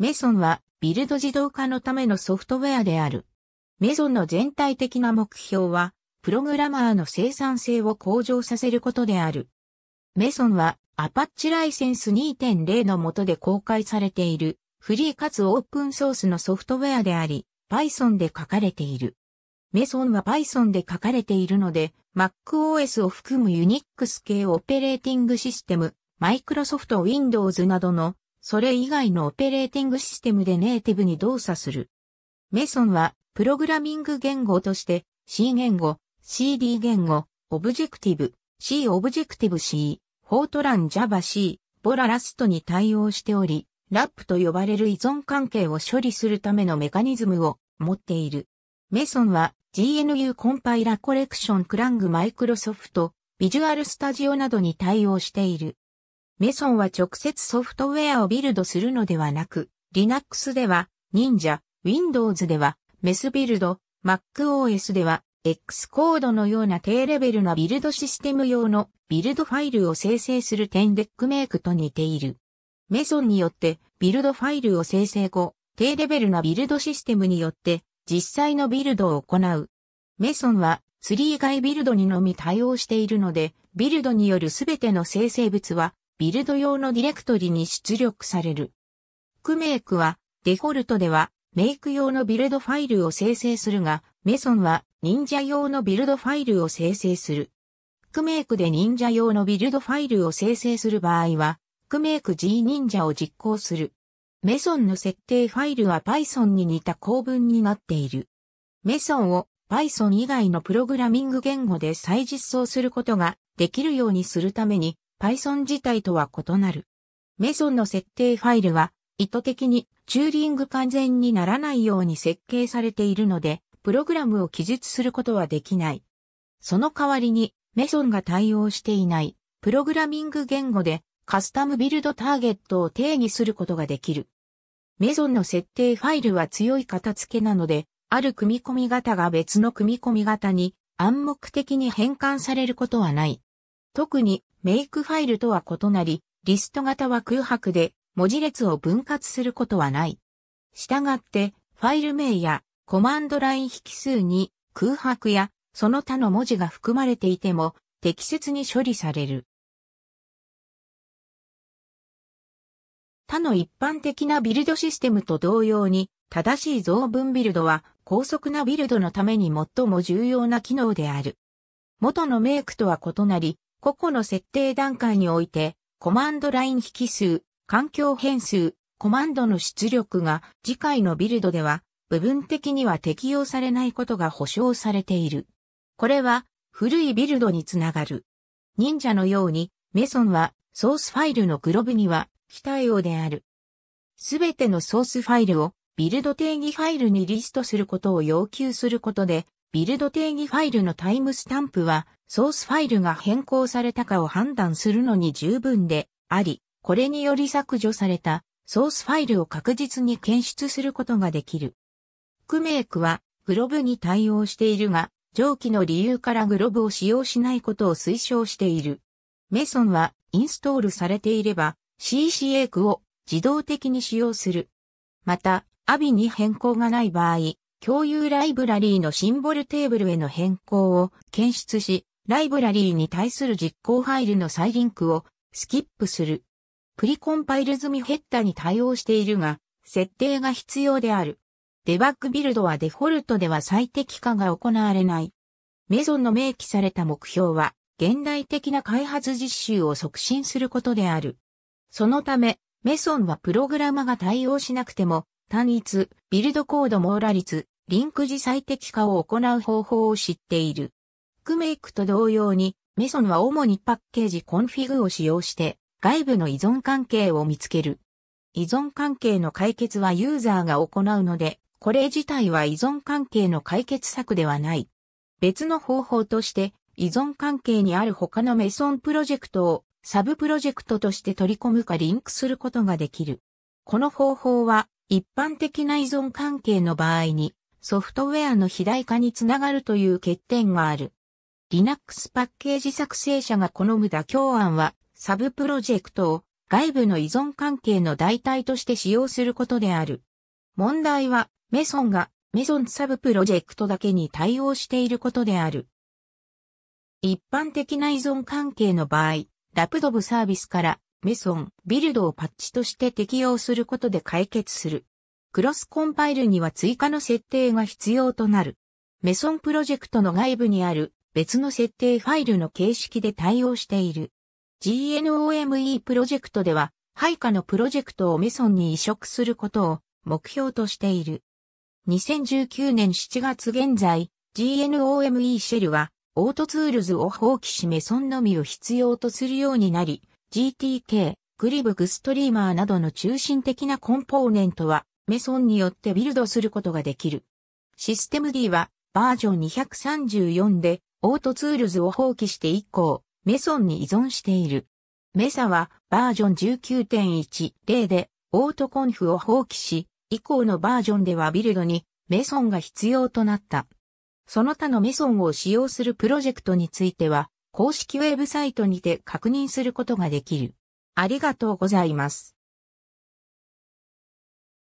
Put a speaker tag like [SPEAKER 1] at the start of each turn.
[SPEAKER 1] メソンはビルド自動化のためのソフトウェアである。メソンの全体的な目標は、プログラマーの生産性を向上させることである。メソンはアパッチライセンス2.0の下で公開されているフリーかつオープンソースのソフトウェアであり、Python で書かれている。メソンは Python で書かれているので、MacOS を含む Unix 系オペレーティングシステム、Microsoft Windows などのそれ以外のオペレーティングシステムでネイティブに動作する。メソンは、プログラミング言語として、C 言語、CD 言語、オブジェクティブ、C オブジェクティブ C、フォートラン Java C、ボララストに対応しており、ラップと呼ばれる依存関係を処理するためのメカニズムを持っている。メソンは GNU コンパイラコレクションクラングマイクロソフト、ビジュアルスタジオなどに対応している。メソンは直接ソフトウェアをビルドするのではなく、Linux では、忍者、Windows では、メスビルド、MacOS では、X コードのような低レベルなビルドシステム用のビルドファイルを生成する点デックメイクと似ている。メソンによってビルドファイルを生成後、低レベルなビルドシステムによって実際のビルドを行う。メソンはツリー外ビルドにのみ対応しているので、ビルドによるすべての生成物はビルド用のディレクトリに出力される。クメイクは、デフォルトでは、メイク用のビルドファイルを生成するが、メソンは、忍者用のビルドファイルを生成する。クメイクで忍者用のビルドファイルを生成する場合は、クメイク G 忍者を実行する。メソンの設定ファイルは Python に似た構文になっている。メソンを Python 以外のプログラミング言語で再実装することができるようにするために、Python 自体とは異なる。メソンの設定ファイルは意図的にチューリング完全にならないように設計されているので、プログラムを記述することはできない。その代わりにメソンが対応していないプログラミング言語でカスタムビルドターゲットを定義することができる。メソンの設定ファイルは強い型付けなので、ある組み込み型が別の組み込み型に暗黙的に変換されることはない。特にメイクファイルとは異なり、リスト型は空白で文字列を分割することはない。したがって、ファイル名やコマンドライン引数に空白やその他の文字が含まれていても適切に処理される。他の一般的なビルドシステムと同様に、正しい増分ビルドは高速なビルドのために最も重要な機能である。元のメイクとは異なり、個々の設定段階において、コマンドライン引数、環境変数、コマンドの出力が次回のビルドでは部分的には適用されないことが保証されている。これは古いビルドにつながる。忍者のようにメソンはソースファイルのグロブには非対応である。すべてのソースファイルをビルド定義ファイルにリストすることを要求することで、ビルド定義ファイルのタイムスタンプはソースファイルが変更されたかを判断するのに十分であり、これにより削除されたソースファイルを確実に検出することができる。クメイクはグロブに対応しているが、上記の理由からグロブを使用しないことを推奨している。メソンはインストールされていれば CC a クを自動的に使用する。また、アビに変更がない場合、共有ライブラリーのシンボルテーブルへの変更を検出し、ライブラリーに対する実行ファイルの再リンクをスキップする。プリコンパイル済みヘッダに対応しているが、設定が必要である。デバッグビルドはデフォルトでは最適化が行われない。メゾンの明記された目標は、現代的な開発実習を促進することである。そのため、メソンはプログラマが対応しなくても、単一、ビルドコード網羅率、リンク時最適化を行う方法を知っている。クメイクと同様に、メソンは主にパッケージコンフィグを使用して、外部の依存関係を見つける。依存関係の解決はユーザーが行うので、これ自体は依存関係の解決策ではない。別の方法として、依存関係にある他のメソンプロジェクトをサブプロジェクトとして取り込むかリンクすることができる。この方法は一般的な依存関係の場合にソフトウェアの肥大化につながるという欠点がある。Linux パッケージ作成者が好む妥協案は、サブプロジェクトを外部の依存関係の代替として使用することである。問題は、メソンがメソンサブプロジェクトだけに対応していることである。一般的な依存関係の場合、ラプドブサービスからメソン、ビルドをパッチとして適用することで解決する。クロスコンパイルには追加の設定が必要となる。メソンプロジェクトの外部にある別の設定ファイルの形式で対応している。GNOME プロジェクトでは、配下のプロジェクトをメソンに移植することを目標としている。2019年7月現在、GNOME シェルは、オートツールズを放棄しメソンのみを必要とするようになり、GTK、グリブグストリーマーなどの中心的なコンポーネントは、メソンによってビルドすることができる。システム D は、バージョン234で、オートツールズを放棄して以降、メソンに依存している。メサはバージョン19.10でオートコンフを放棄し、以降のバージョンではビルドにメソンが必要となった。その他のメソンを使用するプロジェクトについては、公式ウェブサイトにて確認することができる。ありがとうございます。